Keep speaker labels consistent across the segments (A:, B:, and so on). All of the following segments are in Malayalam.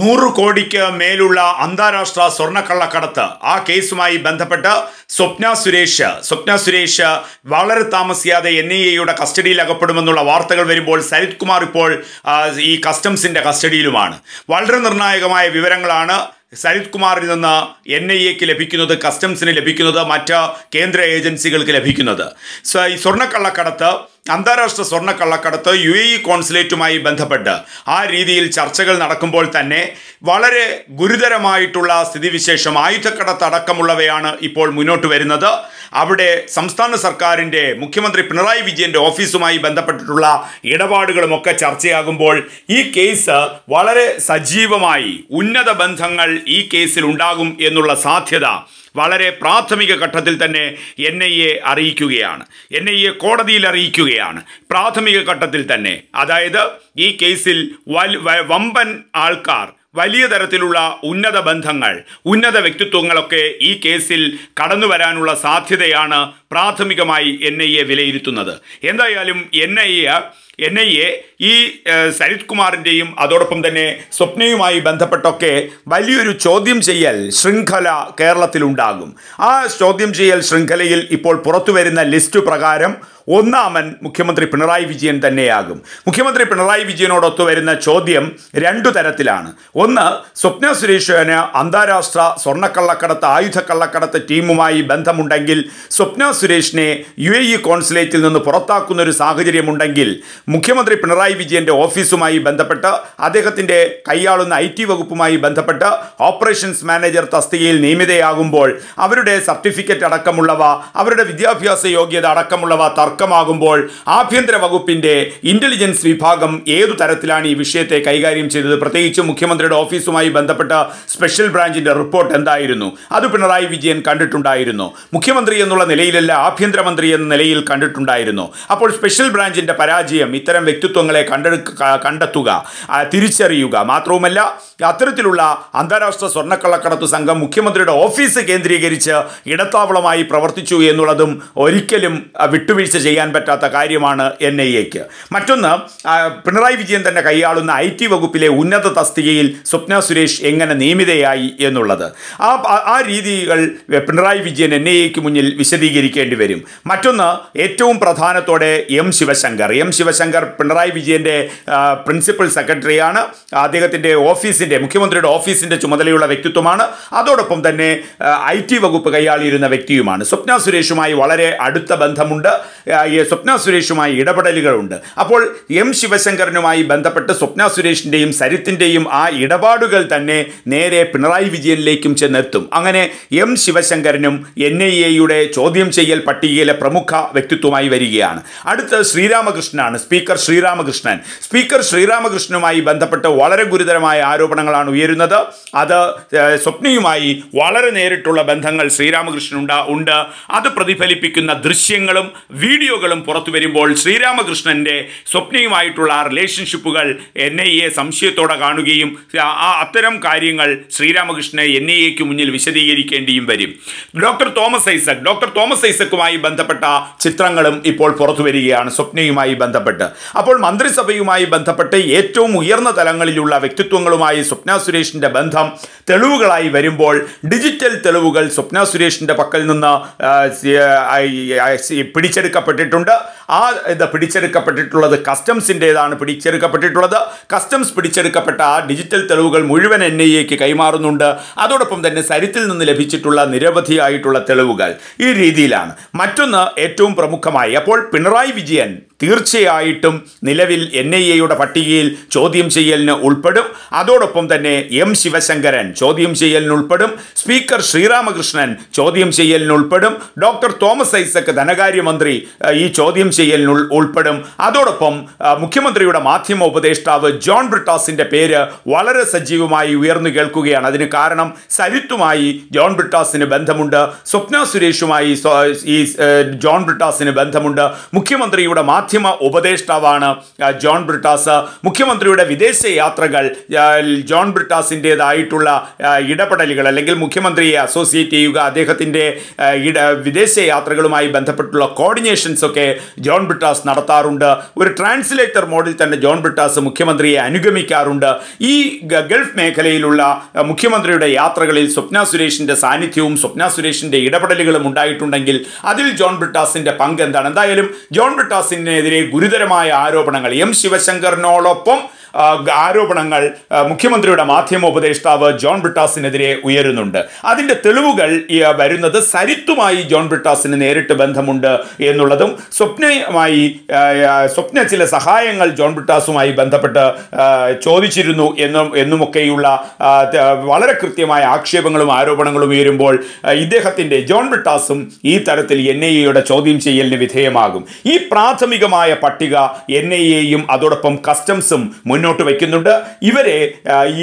A: നൂറ് കോടിക്ക് മേലുള്ള അന്താരാഷ്ട്ര സ്വർണ്ണക്കള്ളക്കടത്ത് ആ കേസുമായി ബന്ധപ്പെട്ട് സ്വപ്ന സുരേഷ് സ്വപ്ന സുരേഷ് വളരെ താമസിയാതെ എൻ ഐ എയുടെ കസ്റ്റഡിയിൽ അകപ്പെടുമെന്നുള്ള വാർത്തകൾ വരുമ്പോൾ സരിത് കുമാർ ഇപ്പോൾ ഈ കസ്റ്റംസിൻ്റെ കസ്റ്റഡിയിലുമാണ് വളരെ നിർണായകമായ വിവരങ്ങളാണ് സരിത് കുമാറിൽ നിന്ന് എൻ ഐ എക്ക് ലഭിക്കുന്നത് കസ്റ്റംസിന് ലഭിക്കുന്നത് മറ്റ് കേന്ദ്ര ഏജൻസികൾക്ക് ലഭിക്കുന്നത് സ്വർണ്ണക്കള്ളക്കടത്ത് അന്താരാഷ്ട്ര കള്ളക്കടത്ത് യു എ ഇ കോൺസുലേറ്റുമായി ബന്ധപ്പെട്ട് ആ രീതിയിൽ ചർച്ചകൾ നടക്കുമ്പോൾ തന്നെ വളരെ ഗുരുതരമായിട്ടുള്ള സ്ഥിതിവിശേഷം ആയുധക്കടത്ത് അടക്കമുള്ളവയാണ് ഇപ്പോൾ മുന്നോട്ട് വരുന്നത് അവിടെ സംസ്ഥാന സർക്കാരിൻ്റെ മുഖ്യമന്ത്രി പിണറായി വിജയൻ്റെ ഓഫീസുമായി ബന്ധപ്പെട്ടിട്ടുള്ള ഇടപാടുകളുമൊക്കെ ചർച്ചയാകുമ്പോൾ ഈ കേസ് വളരെ സജീവമായി ഉന്നത ബന്ധങ്ങൾ ഈ കേസിൽ ഉണ്ടാകും എന്നുള്ള സാധ്യത വളരെ പ്രാഥമിക ഘട്ടത്തിൽ തന്നെ എൻ ഐ എ അറിയിക്കുകയാണ് എൻ ഐ എ കോടതിയിൽ അറിയിക്കുകയാണ് പ്രാഥമിക ഘട്ടത്തിൽ തന്നെ അതായത് ഈ കേസിൽ വമ്പൻ ആൾക്കാർ വലിയ തരത്തിലുള്ള ഉന്നത ബന്ധങ്ങൾ ഉന്നത വ്യക്തിത്വങ്ങളൊക്കെ ഈ കേസിൽ കടന്നു വരാനുള്ള സാധ്യതയാണ് പ്രാഥമികമായി എൻ ഐ എ വിലയിരുത്തുന്നത് എന്തായാലും N I A N I A ഈ സരിത് കുമാറിൻ്റെയും അതോടൊപ്പം തന്നെ സ്വപ്നയുമായി ബന്ധപ്പെട്ടൊക്കെ വലിയൊരു ചോദ്യം ചെയ്യൽ ശൃംഖല കേരളത്തിലുണ്ടാകും ആ ചോദ്യം ചെയ്യൽ ശൃംഖലയിൽ ഇപ്പോൾ പുറത്തു വരുന്ന ലിസ്റ്റ് പ്രകാരം ഒന്നാമൻ മുഖ്യമന്ത്രി പിണറായി വിജയൻ തന്നെയാകും മുഖ്യമന്ത്രി പിണറായി വിജയനോടൊത്തു വരുന്ന ചോദ്യം രണ്ടു തരത്തിലാണ് ഒന്ന് സ്വപ്ന സുരേഷന് അന്താരാഷ്ട്ര സ്വർണ്ണക്കള്ളക്കടത്ത് ആയുധക്കള്ളക്കടത്ത് ടീമുമായി ബന്ധമുണ്ടെങ്കിൽ സ്വപ്ന സുരേഷിനെ യു എ ഇ കോൺസുലേറ്റിൽ നിന്ന് പുറത്താക്കുന്ന ഒരു സാഹചര്യമുണ്ടെങ്കിൽ മുഖ്യമന്ത്രി പിണറായി വിജയൻ്റെ ഓഫീസുമായി ബന്ധപ്പെട്ട് അദ്ദേഹത്തിൻ്റെ കൈയാളുന്ന ഐ ടി വകുപ്പുമായി ബന്ധപ്പെട്ട് ഓപ്പറേഷൻസ് മാനേജർ തസ്തികയിൽ നിയമിതയാകുമ്പോൾ അവരുടെ സർട്ടിഫിക്കറ്റ് അടക്കമുള്ളവ അവരുടെ വിദ്യാഭ്യാസ യോഗ്യത അടക്കമുള്ളവ തർക്കമാകുമ്പോൾ ആഭ്യന്തര വകുപ്പിൻ്റെ ഇൻ്റലിജൻസ് വിഭാഗം ഏതു തരത്തിലാണ് ഈ വിഷയത്തെ കൈകാര്യം ചെയ്തത് പ്രത്യേകിച്ച് മുഖ്യമന്ത്രിയുടെ ഓഫീസുമായി ബന്ധപ്പെട്ട സ്പെഷ്യൽ ബ്രാഞ്ചിൻ്റെ റിപ്പോർട്ട് എന്തായിരുന്നു അത് പിണറായി വിജയൻ കണ്ടിട്ടുണ്ടായിരുന്നു മുഖ്യമന്ത്രി എന്നുള്ള നിലയിലല്ല ആഭ്യന്തരമന്ത്രി എന്ന നിലയിൽ കണ്ടിട്ടുണ്ടായിരുന്നു അപ്പോൾ സ്പെഷ്യൽ ബ്രാഞ്ചിൻ്റെ പരാജയം ആവശ്യം ഇത്തരം വ്യക്തിത്വങ്ങളെ കണ്ടെടു കണ്ടെത്തുക തിരിച്ചറിയുക മാത്രവുമല്ല അത്തരത്തിലുള്ള അന്താരാഷ്ട്ര സ്വർണ്ണക്കള്ളക്കടത്ത് സംഘം മുഖ്യമന്ത്രിയുടെ ഓഫീസ് കേന്ദ്രീകരിച്ച് ഇടത്താവളമായി പ്രവർത്തിച്ചു എന്നുള്ളതും ഒരിക്കലും വിട്ടുവീഴ്ച ചെയ്യാൻ പറ്റാത്ത കാര്യമാണ് എൻ ഐ എക്ക് മറ്റൊന്ന് പിണറായി വിജയൻ തന്നെ കൈയാളുന്ന ഐ ടി വകുപ്പിലെ ഉന്നത തസ്തികയിൽ സ്വപ്ന സുരേഷ് എങ്ങനെ നിയമിതയായി എന്നുള്ളത് ആ ആ രീതികൾ പിണറായി വിജയൻ എൻ ഐ എക്ക് മുന്നിൽ വിശദീകരിക്കേണ്ടി വരും മറ്റൊന്ന് ഏറ്റവും പ്രധാനത്തോടെ എം ശിവശങ്കർ എം ശിവശങ്കർ ശങ്കർ പിണറായി വിജയൻ്റെ പ്രിൻസിപ്പൽ സെക്രട്ടറിയാണ് അദ്ദേഹത്തിൻ്റെ ഓഫീസിൻ്റെ മുഖ്യമന്ത്രിയുടെ ഓഫീസിൻ്റെ ചുമതലയുള്ള വ്യക്തിത്വമാണ് അതോടൊപ്പം തന്നെ ഐ ടി വകുപ്പ് കൈയാളിയിരുന്ന വ്യക്തിയുമാണ് സ്വപ്ന സുരേഷുമായി വളരെ അടുത്ത ബന്ധമുണ്ട് സ്വപ്ന സുരേഷുമായി ഇടപെടലുകളുണ്ട് അപ്പോൾ എം ശിവശങ്കരനുമായി ബന്ധപ്പെട്ട് സ്വപ്ന സുരേഷിൻ്റെയും സരിത്തിൻ്റെയും ആ ഇടപാടുകൾ തന്നെ നേരെ പിണറായി വിജയനിലേക്കും ചെന്നെത്തും അങ്ങനെ എം ശിവശങ്കരനും എൻ ഐ എയുടെ ചോദ്യം ചെയ്യൽ പട്ടികയിലെ പ്രമുഖ വ്യക്തിത്വമായി വരികയാണ് അടുത്ത ശ്രീരാമകൃഷ്ണനാണ് സ്പീക്കർ ശ്രീരാമകൃഷ്ണൻ സ്പീക്കർ ശ്രീരാമകൃഷ്ണനുമായി ബന്ധപ്പെട്ട് വളരെ ഗുരുതരമായ ആരോപണങ്ങളാണ് ഉയരുന്നത് അത് സ്വപ്നയുമായി വളരെ നേരിട്ടുള്ള ബന്ധങ്ങൾ ശ്രീരാമകൃഷ്ണനുണ്ട് ഉണ്ട് അത് പ്രതിഫലിപ്പിക്കുന്ന ദൃശ്യങ്ങളും വീഡിയോകളും പുറത്തു വരുമ്പോൾ ശ്രീരാമകൃഷ്ണൻ്റെ സ്വപ്നയുമായിട്ടുള്ള റിലേഷൻഷിപ്പുകൾ എൻ ഐ എ സംശയത്തോടെ കാണുകയും ആ അത്തരം കാര്യങ്ങൾ ശ്രീരാമകൃഷ്ണനെ എൻ ഐ എക്ക് മുന്നിൽ വിശദീകരിക്കേണ്ടിയും വരും ഡോക്ടർ തോമസ് ഐസക് ഡോക്ടർ തോമസ് ഐസക്കുമായി ബന്ധപ്പെട്ട ചിത്രങ്ങളും ഇപ്പോൾ പുറത്തു വരികയാണ് സ്വപ്നയുമായി ബന്ധപ്പെട്ട് ബന്ധപ്പെട്ട് അപ്പോൾ മന്ത്രിസഭയുമായി ബന്ധപ്പെട്ട് ഏറ്റവും ഉയർന്ന തലങ്ങളിലുള്ള വ്യക്തിത്വങ്ങളുമായി സ്വപ്ന സുരേഷിൻ്റെ ബന്ധം തെളിവുകളായി വരുമ്പോൾ ഡിജിറ്റൽ തെളിവുകൾ സ്വപ്ന സുരേഷിൻ്റെ പക്കൽ നിന്ന് പിടിച്ചെടുക്കപ്പെട്ടിട്ടുണ്ട് ആ ഇത് പിടിച്ചെടുക്കപ്പെട്ടിട്ടുള്ളത് കസ്റ്റംസിൻ്റേതാണ് പിടിച്ചെടുക്കപ്പെട്ടിട്ടുള്ളത് കസ്റ്റംസ് പിടിച്ചെടുക്കപ്പെട്ട ആ ഡിജിറ്റൽ തെളിവുകൾ മുഴുവൻ എൻ ഐ എക്ക് കൈമാറുന്നുണ്ട് അതോടൊപ്പം തന്നെ സരിത്തിൽ നിന്ന് ലഭിച്ചിട്ടുള്ള നിരവധിയായിട്ടുള്ള തെളിവുകൾ ഈ രീതിയിലാണ് മറ്റൊന്ന് ഏറ്റവും പ്രമുഖമായി അപ്പോൾ പിണറായി വിജയൻ തീർച്ചയായിട്ടും നിലവിൽ എൻ ഐ എയുടെ പട്ടികയിൽ ചോദ്യം ചെയ്യലിന് ഉൾപ്പെടും അതോടൊപ്പം തന്നെ എം ശിവശങ്കരൻ ചോദ്യം ചെയ്യലിന് ഉൾപ്പെടും സ്പീക്കർ ശ്രീരാമകൃഷ്ണൻ ചോദ്യം ചെയ്യലിന് ഉൾപ്പെടും ഡോക്ടർ തോമസ് ഐസക് ധനകാര്യമന്ത്രി ഈ ചോദ്യം ചെയ്യലിനുൾ ഉൾപ്പെടും അതോടൊപ്പം മുഖ്യമന്ത്രിയുടെ മാധ്യമ ഉപദേഷ്ടാവ് ജോൺ ബ്രിട്ടാസിൻ്റെ പേര് വളരെ സജീവമായി ഉയർന്നു കേൾക്കുകയാണ് അതിന് കാരണം സരിത്തുമായി ജോൺ ബ്രിട്ടാസിന് ബന്ധമുണ്ട് സ്വപ്ന സുരേഷുമായി ഈ ജോൺ ബ്രിട്ടാസിന് ബന്ധമുണ്ട് മുഖ്യമന്ത്രിയുടെ മാധ്യമ ഉപദേഷ്ടാവാണ് ജോൺ ബ്രിട്ടാസ് മുഖ്യമന്ത്രിയുടെ വിദേശ യാത്രകൾ ജോൺ ബ്രിട്ടാസിൻ്റെതായിട്ടുള്ള ഇടപെടലുകൾ അല്ലെങ്കിൽ മുഖ്യമന്ത്രിയെ അസോസിയേറ്റ് ചെയ്യുക അദ്ദേഹത്തിൻ്റെ വിദേശ യാത്രകളുമായി ബന്ധപ്പെട്ടുള്ള കോർഡിനേഷൻസ് ഒക്കെ ജോൺ ബ്രിട്ടാസ് നടത്താറുണ്ട് ഒരു ട്രാൻസ്ലേറ്റർ മോഡിൽ തന്നെ ജോൺ ബ്രിട്ടാസ് മുഖ്യമന്ത്രിയെ അനുഗമിക്കാറുണ്ട് ഈ ഗൾഫ് മേഖലയിലുള്ള മുഖ്യമന്ത്രിയുടെ യാത്രകളിൽ സ്വപ്ന സുരേഷിൻ്റെ സാന്നിധ്യവും സ്വപ്ന സുരേഷിൻ്റെ ഇടപെടലുകളും ഉണ്ടായിട്ടുണ്ടെങ്കിൽ അതിൽ ജോൺ ബ്രിട്ടാസിൻ്റെ പങ്ക് എന്താണ് എന്തായാലും ജോൺ ബ്രിട്ടാസിനെതിരെ ഗുരുതരമായ ആരോപണങ്ങൾ എം ശിവശങ്കറിനോടൊപ്പം ആരോപണങ്ങൾ മുഖ്യമന്ത്രിയുടെ മാധ്യമ ഉപദേഷ്ടാവ് ജോൺ ബ്രിട്ടാസിനെതിരെ ഉയരുന്നുണ്ട് അതിൻ്റെ തെളിവുകൾ വരുന്നത് സരിത്തുമായി ജോൺ ബ്രിട്ടാസിന് നേരിട്ട് ബന്ധമുണ്ട് എന്നുള്ളതും സ്വപ്നയുമായി സ്വപ്ന ചില സഹായങ്ങൾ ജോൺ ബ്രിട്ടാസുമായി ബന്ധപ്പെട്ട് ചോദിച്ചിരുന്നു എന്നും എന്നുമൊക്കെയുള്ള വളരെ കൃത്യമായ ആക്ഷേപങ്ങളും ആരോപണങ്ങളും ഉയരുമ്പോൾ ഇദ്ദേഹത്തിൻ്റെ ജോൺ ബ്രിട്ടാസും ഈ തരത്തിൽ എൻ ഐ എയുടെ ചോദ്യം ചെയ്യലിന് വിധേയമാകും ഈ പ്രാഥമികമായ പട്ടിക എൻ ഐ എയും അതോടൊപ്പം കസ്റ്റംസും മുൻ മുന്നോട്ട് വയ്ക്കുന്നുണ്ട് ഇവരെ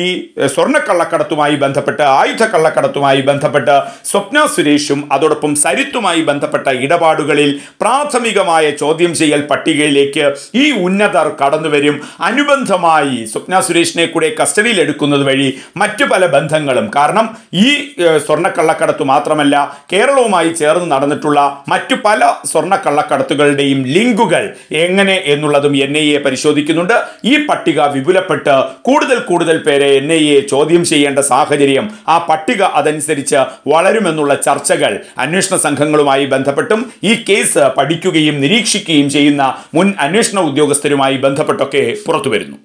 A: ഈ സ്വർണ്ണക്കള്ളക്കടത്തുമായി ബന്ധപ്പെട്ട് ആയുധ കള്ളക്കടത്തുമായി ബന്ധപ്പെട്ട് സ്വപ്ന സുരേഷും അതോടൊപ്പം സരിത്തുമായി ബന്ധപ്പെട്ട ഇടപാടുകളിൽ പ്രാഥമികമായ ചോദ്യം ചെയ്യൽ പട്ടികയിലേക്ക് ഈ ഉന്നതർ കടന്നുവരും അനുബന്ധമായി സ്വപ്ന സുരേഷിനെ കൂടെ കസ്റ്റഡിയിൽ എടുക്കുന്നത് വഴി മറ്റു പല ബന്ധങ്ങളും കാരണം ഈ സ്വർണ്ണക്കള്ളക്കടത്ത് മാത്രമല്ല കേരളവുമായി ചേർന്ന് നടന്നിട്ടുള്ള മറ്റു പല സ്വർണ്ണക്കള്ളക്കടത്തുകളുടെയും ലിങ്കുകൾ എങ്ങനെ എന്നുള്ളതും എൻ ഐ എ പരിശോധിക്കുന്നുണ്ട് ഈ പട്ടിക വിപുലപ്പെട്ട് കൂടുതൽ കൂടുതൽ പേരെ എൻ ഐ എ ചോദ്യം ചെയ്യേണ്ട സാഹചര്യം ആ പട്ടിക അതനുസരിച്ച് വളരുമെന്നുള്ള ചർച്ചകൾ അന്വേഷണ സംഘങ്ങളുമായി ബന്ധപ്പെട്ടും ഈ കേസ് പഠിക്കുകയും നിരീക്ഷിക്കുകയും ചെയ്യുന്ന മുൻ അന്വേഷണ ഉദ്യോഗസ്ഥരുമായി ബന്ധപ്പെട്ടൊക്കെ പുറത്തുവരുന്നു